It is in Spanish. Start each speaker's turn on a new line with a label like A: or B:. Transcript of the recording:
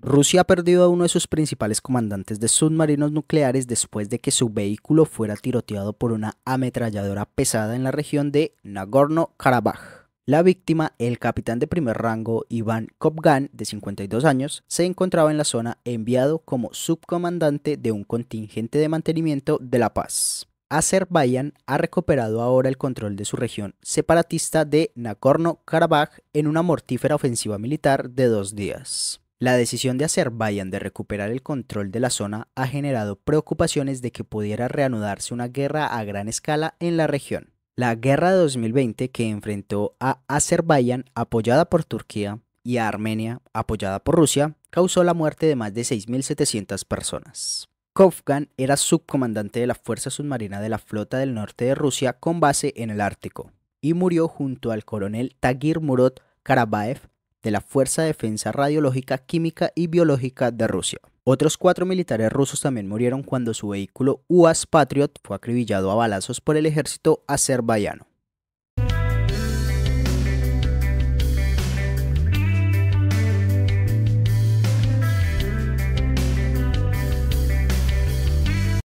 A: Rusia ha perdido a uno de sus principales comandantes de submarinos nucleares después de que su vehículo fuera tiroteado por una ametralladora pesada en la región de Nagorno-Karabaj. La víctima, el capitán de primer rango Iván Kopgan, de 52 años, se encontraba en la zona enviado como subcomandante de un contingente de mantenimiento de la paz. Azerbaiyán ha recuperado ahora el control de su región separatista de Nagorno-Karabaj en una mortífera ofensiva militar de dos días. La decisión de Azerbaiyán de recuperar el control de la zona ha generado preocupaciones de que pudiera reanudarse una guerra a gran escala en la región. La guerra de 2020 que enfrentó a Azerbaiyán apoyada por Turquía y a Armenia apoyada por Rusia causó la muerte de más de 6.700 personas. Kofgan era subcomandante de la Fuerza Submarina de la Flota del Norte de Rusia con base en el Ártico y murió junto al coronel Tagir Murat Karabaev de la Fuerza de Defensa Radiológica, Química y Biológica de Rusia. Otros cuatro militares rusos también murieron cuando su vehículo UAS Patriot fue acribillado a balazos por el ejército azerbaiyano.